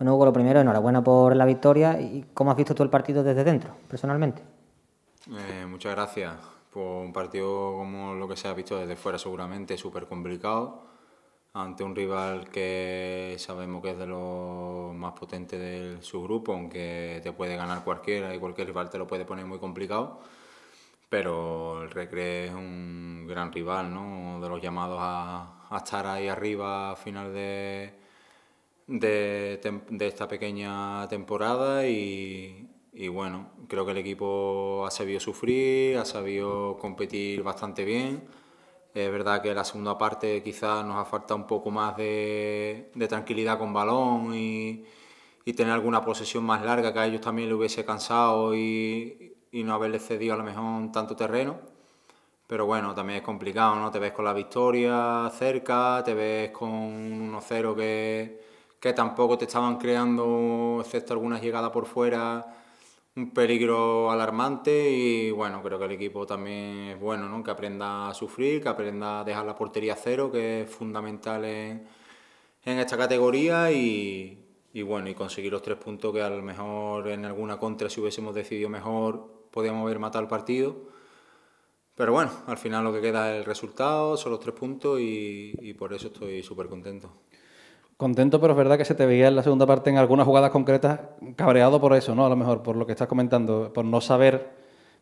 Bueno, Hugo, lo primero, enhorabuena por la victoria. ¿Y cómo has visto tú el partido desde dentro, personalmente? Eh, muchas gracias. por pues un partido como lo que se ha visto desde fuera, seguramente súper complicado, ante un rival que sabemos que es de los más potentes de su grupo, aunque te puede ganar cualquiera y cualquier rival te lo puede poner muy complicado. Pero el Recre es un gran rival, ¿no? De los llamados a estar ahí arriba a final de, de, esta pequeña temporada y, y, bueno, creo que el equipo ha sabido sufrir, ha sabido competir bastante bien. Es verdad que la segunda parte quizás nos ha faltado un poco más de, de tranquilidad con balón y, y, tener alguna posesión más larga que a ellos también le hubiese cansado y, y no haberle cedido a lo mejor tanto terreno. Pero bueno, también es complicado, ¿no? Te ves con la victoria cerca, te ves con un 1-0 que, que tampoco te estaban creando, excepto algunas llegadas por fuera, un peligro alarmante y bueno, creo que el equipo también es bueno, ¿no? que aprenda a sufrir, que aprenda a dejar la portería cero, que es fundamental en, esta categoría y, bueno, y conseguir los tres puntos que a lo mejor en alguna contra si hubiésemos decidido mejor podíamos haber matado el partido. Pero bueno, al final lo que queda es el resultado, son los tres puntos y, y por eso estoy súper contento. Contento, pero es verdad que se te veía en la segunda parte en algunas jugadas concretas cabreado por eso, ¿no? A lo mejor, por lo que estás comentando, por no saber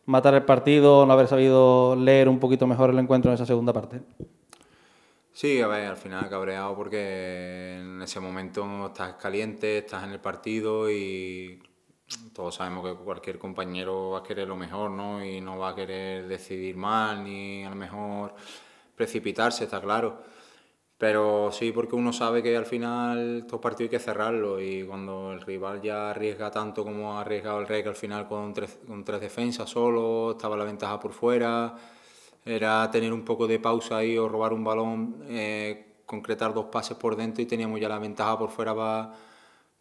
matar el partido, no haber sabido leer un poquito mejor el encuentro en esa segunda parte. Sí, a ver, al final cabreado porque en ese momento estás caliente, estás en el partido y todos sabemos que cualquier compañero va a querer lo mejor, ¿no? Y no va a querer decidir mal ni a lo mejor precipitarse, está claro pero sí, porque uno sabe que al final estos partidos hay que cerrarlos y cuando el rival ya arriesga tanto como ha arriesgado el Rey, que al final con tres, con tres defensas solo, estaba la ventaja por fuera, era tener un poco de pausa ahí o robar un balón, eh, concretar dos pases por dentro y teníamos ya la ventaja por fuera para,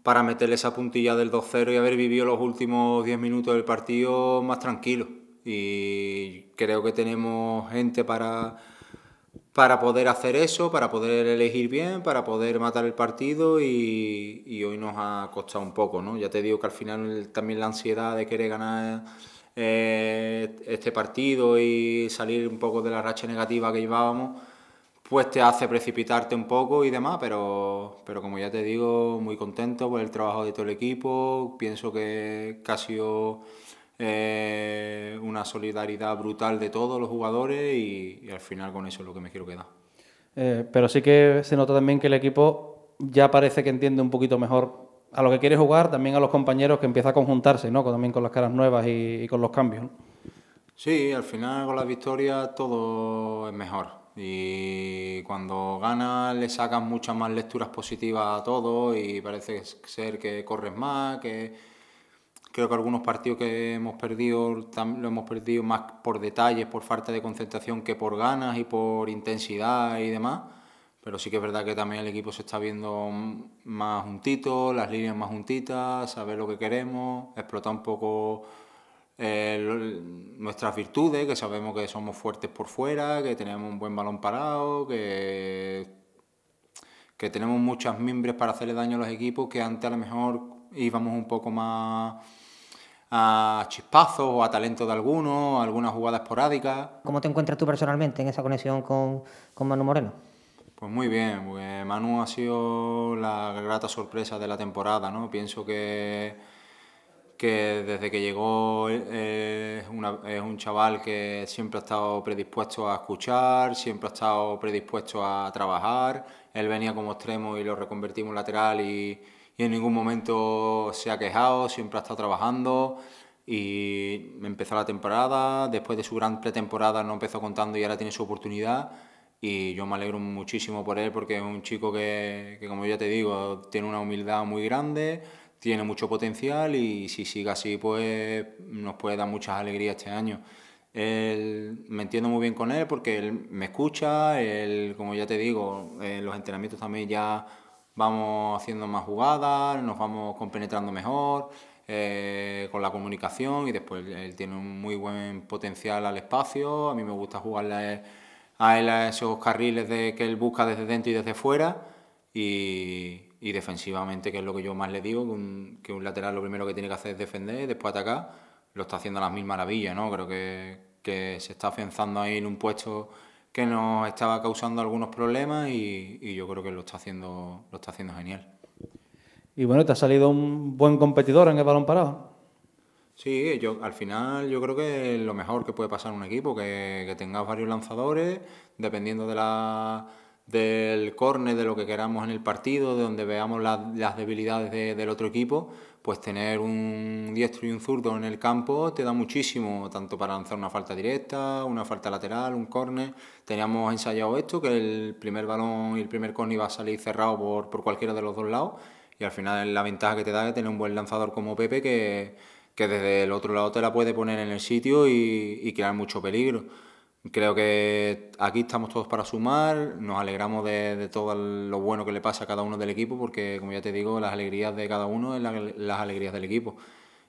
para meterle esa puntilla del 2-0 y haber vivido los últimos 10 minutos del partido más tranquilo. Y creo que tenemos gente para para poder hacer eso, para poder elegir bien, para poder matar el partido y, hoy nos ha costado un poco, ¿no? Ya te digo que al final también la ansiedad de querer ganar eh, este partido y salir un poco de la racha negativa que llevábamos, pues te hace precipitarte un poco y demás, pero, pero como ya te digo, muy contento por el trabajo de todo el equipo, pienso que, que ha eh, una solidaridad brutal de todos los jugadores y, al final con eso es lo que me quiero quedar. Eh, pero sí que se nota también que el equipo ya parece que entiende un poquito mejor a lo que quiere jugar, también a los compañeros que empieza a conjuntarse, ¿no? También con las caras nuevas y, con los cambios. Sí, al final con las victorias todo es mejor. Y cuando ganas le sacas muchas más lecturas positivas a todo y parece ser que corres más, que Creo que algunos partidos que hemos perdido lo hemos perdido más por detalles, por falta de concentración que por ganas y por intensidad y demás. Pero sí que es verdad que también el equipo se está viendo más juntito, las líneas más juntitas, saber lo que queremos, explotar un poco eh, nuestras virtudes, que sabemos que somos fuertes por fuera, que tenemos un buen balón parado, que, que tenemos muchas mimbres para hacerle daño a los equipos que antes a lo mejor íbamos un poco más a chispazos o a talento de algunos, a alguna jugada esporádica. ¿Cómo te encuentras tú personalmente en esa conexión con, con Manu Moreno? Pues muy bien, pues Manu ha sido la grata sorpresa de la temporada, ¿no? Pienso que, que desde que llegó eh, es, un chaval que siempre ha estado predispuesto a escuchar, siempre ha estado predispuesto a trabajar. Él venía como extremo y lo reconvertimos lateral y, y en ningún momento se ha quejado, siempre ha estado trabajando y empezó la temporada, después de su gran pretemporada no empezó contando y ahora tiene su oportunidad y yo me alegro muchísimo por él porque es un chico que, que como ya te digo, tiene una humildad muy grande, tiene mucho potencial y si sigue así pues nos puede dar muchas alegrías este año. me entiendo muy bien con él porque él me escucha, él, como ya te digo, en los entrenamientos también ya vamos haciendo más jugadas, nos vamos compenetrando mejor eh, con la comunicación y después él tiene un muy buen potencial al espacio. A mí me gusta jugarle a él a esos carriles de, que él busca desde dentro y desde fuera y, defensivamente, que es lo que yo más le digo, que un, lateral lo primero que tiene que hacer es defender, y después atacar, lo está haciendo a las mil maravillas, ¿no? Creo que, que se está afianzando ahí en un puesto que nos estaba causando algunos problemas y, yo creo que lo está haciendo, lo está haciendo genial. Y bueno, te ha salido un buen competidor en el balón parado. Sí, yo al final yo creo que lo mejor que puede pasar en un equipo, que, que tengas varios lanzadores, dependiendo de la del córner, de lo que queramos en el partido, de donde veamos las debilidades del otro equipo, pues tener un diestro y un zurdo en el campo te da muchísimo, tanto para lanzar una falta directa, una falta lateral, un córner. Teníamos ensayado esto, que el primer balón y el primer córner iba a salir cerrado por, cualquiera de los dos lados, y al final la ventaja que te da es tener un buen lanzador como Pepe que, desde el otro lado te la puede poner en el sitio y, y crear mucho peligro. Creo que aquí estamos todos para sumar, nos alegramos de, todo lo bueno que le pasa a cada uno del equipo, porque como ya te digo, las alegrías de cada uno son las alegrías del equipo.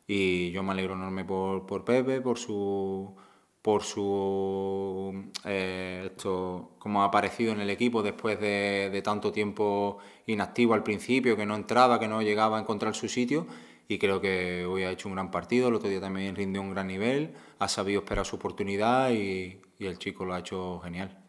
Y yo me alegro enorme por, por Pepe, por su por su eh, esto como ha aparecido en el equipo después de tanto tiempo inactivo al principio, que no entraba, que no llegaba a encontrar su sitio y creo que hoy ha hecho un gran partido, el otro día también rindió un gran nivel, ha sabido esperar su oportunidad y, y el chico lo ha hecho genial.